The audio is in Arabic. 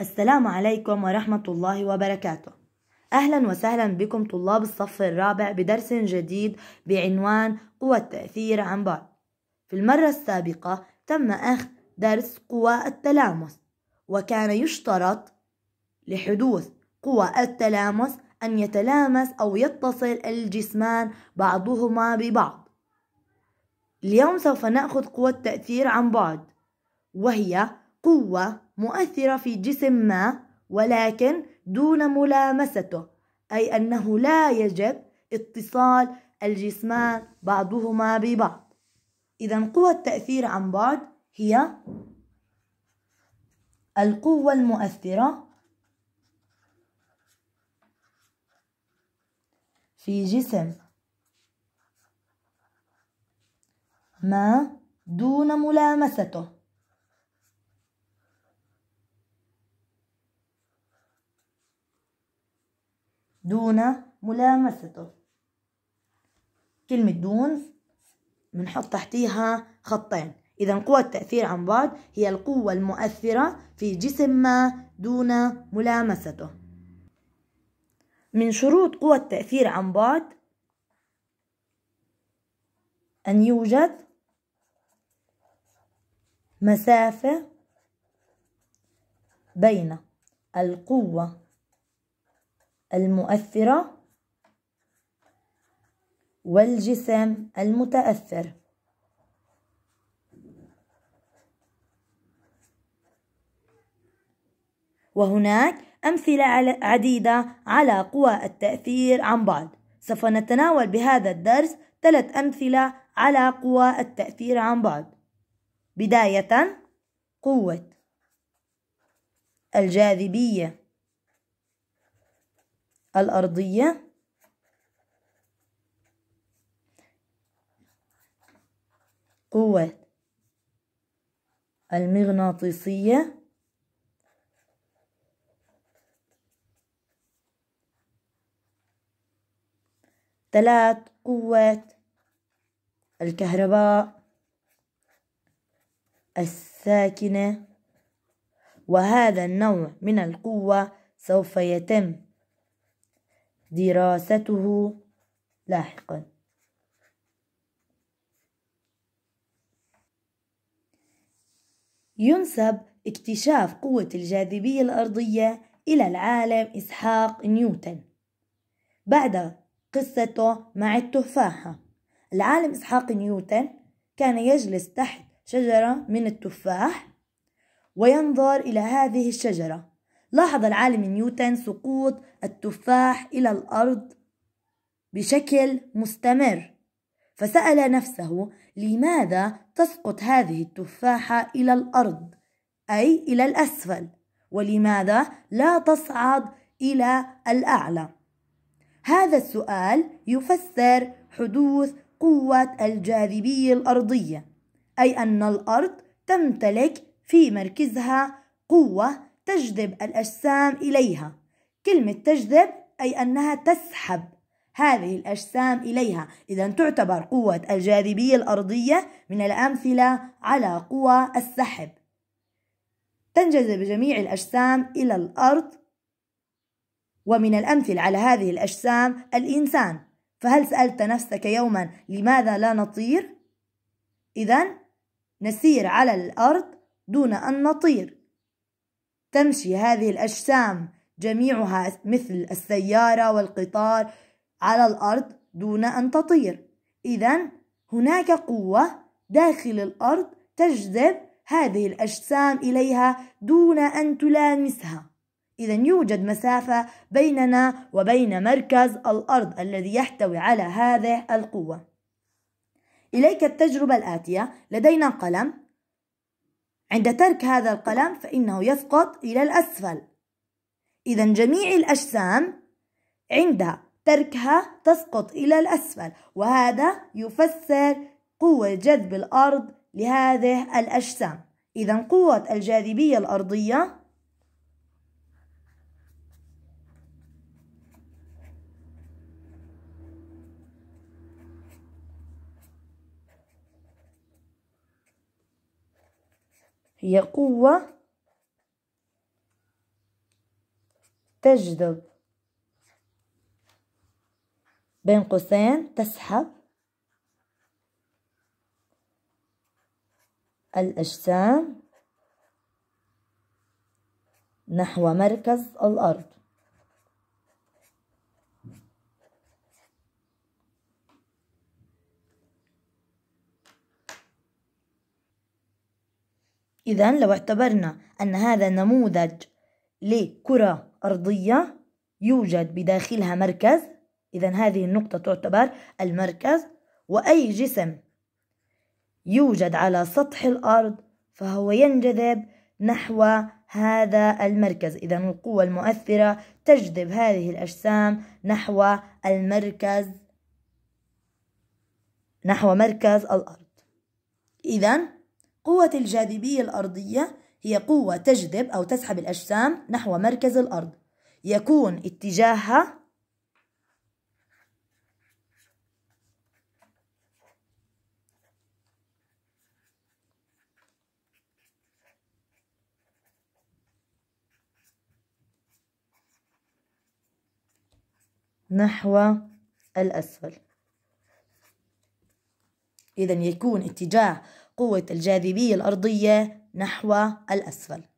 السلام عليكم ورحمة الله وبركاته أهلا وسهلا بكم طلاب الصف الرابع بدرس جديد بعنوان قوى التأثير عن بعد في المرة السابقة تم أخذ درس قوى التلامس وكان يشترط لحدوث قوى التلامس أن يتلامس أو يتصل الجسمان بعضهما ببعض اليوم سوف نأخذ قوى التأثير عن بعد وهي قوة مؤثرة في جسم ما ولكن دون ملامسته أي أنه لا يجب اتصال الجسمان بعضهما ببعض إذا قوة التأثير عن بعد هي القوة المؤثرة في جسم ما دون ملامسته دون ملامسته كلمة دون بنحط تحتيها خطين إذا قوة التأثير عن بعد هي القوة المؤثرة في جسم ما دون ملامسته من شروط قوة التأثير عن بعد أن يوجد مسافة بين القوة المؤثرة والجسم المتأثر وهناك أمثلة عديدة على قوى التأثير عن بعض سوف نتناول بهذا الدرس ثلاث أمثلة على قوى التأثير عن بعض بداية قوة الجاذبية الأرضية قوة المغناطيسية ثلاث قوة الكهرباء الساكنة وهذا النوع من القوة سوف يتم دراسته لاحقا ينسب اكتشاف قوة الجاذبية الأرضية إلى العالم إسحاق نيوتن بعد قصته مع التفاحة العالم إسحاق نيوتن كان يجلس تحت شجرة من التفاح وينظر إلى هذه الشجرة لاحظ العالم نيوتن سقوط التفاح إلى الأرض بشكل مستمر فسأل نفسه لماذا تسقط هذه التفاحة إلى الأرض أي إلى الأسفل ولماذا لا تصعد إلى الأعلى هذا السؤال يفسر حدوث قوة الجاذبية الأرضية أي أن الأرض تمتلك في مركزها قوة تجذب الأجسام إليها كلمة تجذب أي أنها تسحب هذه الأجسام إليها إذا تعتبر قوة الجاذبية الأرضية من الأمثلة على قوى السحب تنجذب جميع الأجسام إلى الأرض ومن الأمثل على هذه الأجسام الإنسان فهل سألت نفسك يوما لماذا لا نطير؟ إذا نسير على الأرض دون أن نطير تمشي هذه الأجسام جميعها مثل السيارة والقطار على الأرض دون أن تطير إذا هناك قوة داخل الأرض تجذب هذه الأجسام إليها دون أن تلامسها إذا يوجد مسافة بيننا وبين مركز الأرض الذي يحتوي على هذه القوة إليك التجربة الآتية لدينا قلم عند ترك هذا القلم فإنه يسقط إلى الأسفل إذا جميع الأجسام عند تركها تسقط إلى الأسفل وهذا يفسر قوة جذب الأرض لهذه الأجسام إذا قوة الجاذبية الأرضية هي قوة تجذب بين قوسين تسحب الأجسام نحو مركز الأرض إذا لو اعتبرنا أن هذا نموذج لكرة أرضية يوجد بداخلها مركز إذا هذه النقطة تعتبر المركز وأي جسم يوجد على سطح الأرض فهو ينجذب نحو هذا المركز إذا القوة المؤثرة تجذب هذه الأجسام نحو المركز نحو مركز الأرض إذا قوة الجاذبية الأرضية هي قوة تجذب أو تسحب الأجسام نحو مركز الأرض يكون اتجاهها نحو الأسفل إذا يكون اتجاه قوة الجاذبية الأرضية نحو الأسفل